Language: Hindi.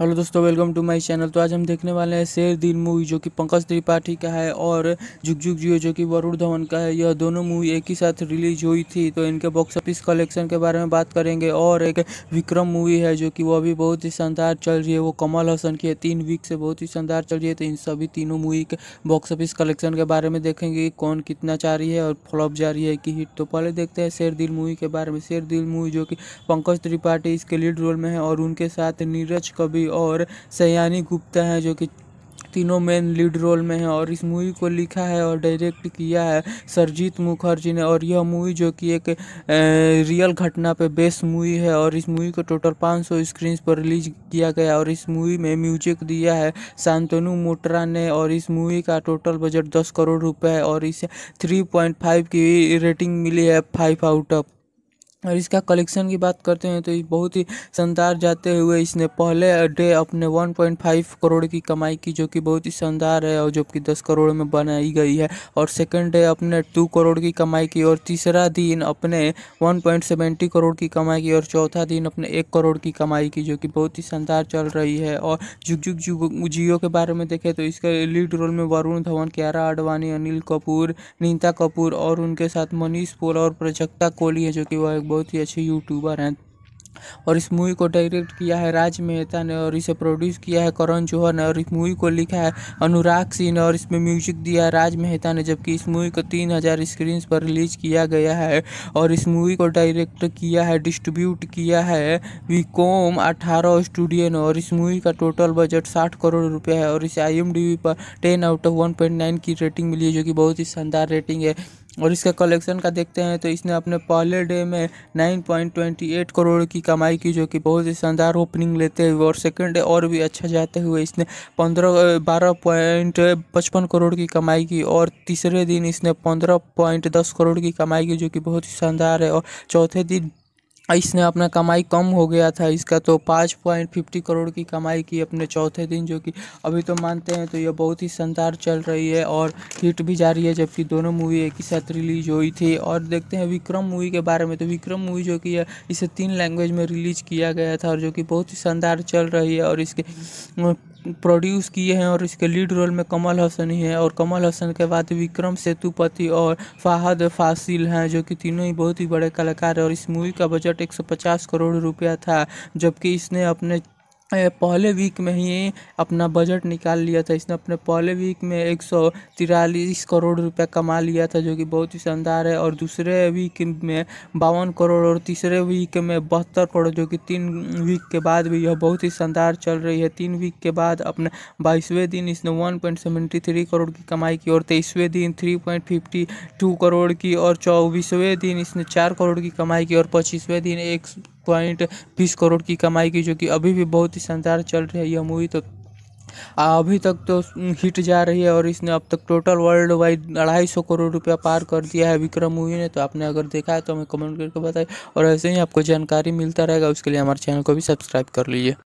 हेलो दोस्तों वेलकम टू माय चैनल तो आज हम देखने वाले हैं शेर दिल मूवी जो कि पंकज त्रिपाठी का है और झुक झुक जियो जो कि वरुण धवन का है यह दोनों मूवी एक ही साथ रिलीज हुई थी तो इनके बॉक्स ऑफिस कलेक्शन के बारे में बात करेंगे और एक विक्रम मूवी है जो कि वो अभी बहुत ही शानदार चल रही है वो कमल हसन की है तीन वीक से बहुत ही शानदार चल रही है तो इन सभी तीनों मूवी के बॉक्स ऑफिस कलेक्शन के बारे में देखेंगे कौन कितना जा रही है और फ्लॉप जा रही है कि हिट तो पहले देखते हैं शेर दिल मूवी के बारे में शेर दिल मूवी जो कि पंकज त्रिपाठी इसके लीड रोल में है और उनके साथ नीरज कभी और सयानी गुप्ता हैं जो कि तीनों मेन लीड रोल में है और इस मूवी को लिखा है और डायरेक्ट किया है सरजीत मुखर्जी ने और यह मूवी जो कि एक ए, रियल घटना पे बेस्ड मूवी है और इस मूवी को टोटल 500 सौ स्क्रीन पर रिलीज किया गया और इस मूवी में म्यूजिक दिया है शांतनु मोटरा ने और इस मूवी का टोटल बजट दस करोड़ रुपये है और इसे थ्री पॉइंट फाइव की रेटिंग मिली है फाइव आउट ऑफ और इसका कलेक्शन की बात करते हैं तो ये बहुत ही शानदार जाते हुए इसने पहले डे अपने 1.5 करोड़ की कमाई की जो कि बहुत ही शानदार है और जो कि 10 करोड़ में बनाई गई है और सेकंड डे अपने 2 करोड़ की कमाई की और तीसरा दिन अपने 1.70 करोड़ की कमाई की और चौथा दिन अपने एक करोड़ की कमाई की जो कि बहुत ही शानदार चल रही है और जुग जुग जुग जियो के बारे में देखें तो इसके लीड रोल में वरुण धवन क्यारा आडवाणी अनिल कपूर नीता कपूर और उनके साथ मनीष पोल और प्रजक्ता कोहली है जो कि वह बहुत ही अच्छे यूट्यूबर हैं और इस मूवी को डायरेक्ट किया है राज मेहता ने और इसे प्रोड्यूस किया है करण जौहर ने और इस मूवी को लिखा है अनुराग सिंह ने और इसमें म्यूजिक दिया है राज मेहता ने जबकि इस मूवी को तीन हज़ार स्क्रीन पर रिलीज किया गया है और इस मूवी को डायरेक्ट किया है डिस्ट्रीब्यूट किया है विकोम अठारह स्टूडियो ने और इस मूवी का टोटल बजट साठ करोड़ रुपये है और इसे आई पर टेन आउट ऑफ वन की रेटिंग मिली है जो कि बहुत ही शानदार रेटिंग है और इसका कलेक्शन का देखते हैं तो इसने अपने पहले डे में 9.28 करोड़ की कमाई की जो कि बहुत ही शानदार ओपनिंग लेते हुए और सेकेंड डे और भी अच्छा जाते हुए इसने पंद्रह बारह पॉइंट पचपन करोड़ की कमाई की और तीसरे दिन इसने पंद्रह पॉइंट दस करोड़ की कमाई की जो कि बहुत ही शानदार है और चौथे दिन इसने अपना कमाई कम हो गया था इसका तो पाँच पॉइंट फिफ्टी करोड़ की कमाई की अपने चौथे दिन जो कि अभी तो मानते हैं तो यह बहुत ही शानदार चल रही है और हिट भी जा रही है जबकि दोनों मूवी एक ही साथ रिलीज हुई थी और देखते हैं विक्रम मूवी के बारे में तो विक्रम मूवी जो कि इसे तीन लैंग्वेज में रिलीज किया गया था और जो कि बहुत ही शानदार चल रही है और इसके प्रोड्यूस किए हैं और इसके लीड रोल में कमल हसन ही है और कमल हसन के बाद विक्रम सेतुपति और फाहद फासिल हैं जो कि तीनों ही बहुत ही बड़े कलाकार हैं और इस मूवी का बजट 150 करोड़ रुपया था जबकि इसने अपने पहले वीक में ही अपना बजट निकाल लिया था इसने अपने पहले वीक में एक सौ तिरालीस करोड़ रुपया कमा लिया था जो कि बहुत ही शानदार है और दूसरे वीक में बावन करोड़ और तीसरे वीक में बहत्तर करोड़ जो कि तीन वीक के बाद भी यह बहुत ही शानदार चल रही है तीन वीक के बाद अपने बाईसवें दिन इसने one point seventy three crore की कमाई की और तेईसवें दिन three point fifty two crore की और चौबीसवें दिन इसने चार करोड़ की कमाई की और पच्चीसवें दिन एक पॉइंट बीस करोड़ की कमाई की जो कि अभी भी बहुत ही शानदार चल रही है यह मूवी तो अभी तक तो हिट जा रही है और इसने अब तक टोटल वर्ल्ड वाइड अढ़ाई सौ करोड़ रुपया पार कर दिया है विक्रम मूवी ने तो आपने अगर देखा है तो हमें कमेंट करके बताइए और ऐसे ही आपको जानकारी मिलता रहेगा उसके लिए हमारे चैनल को भी सब्सक्राइब कर लीजिए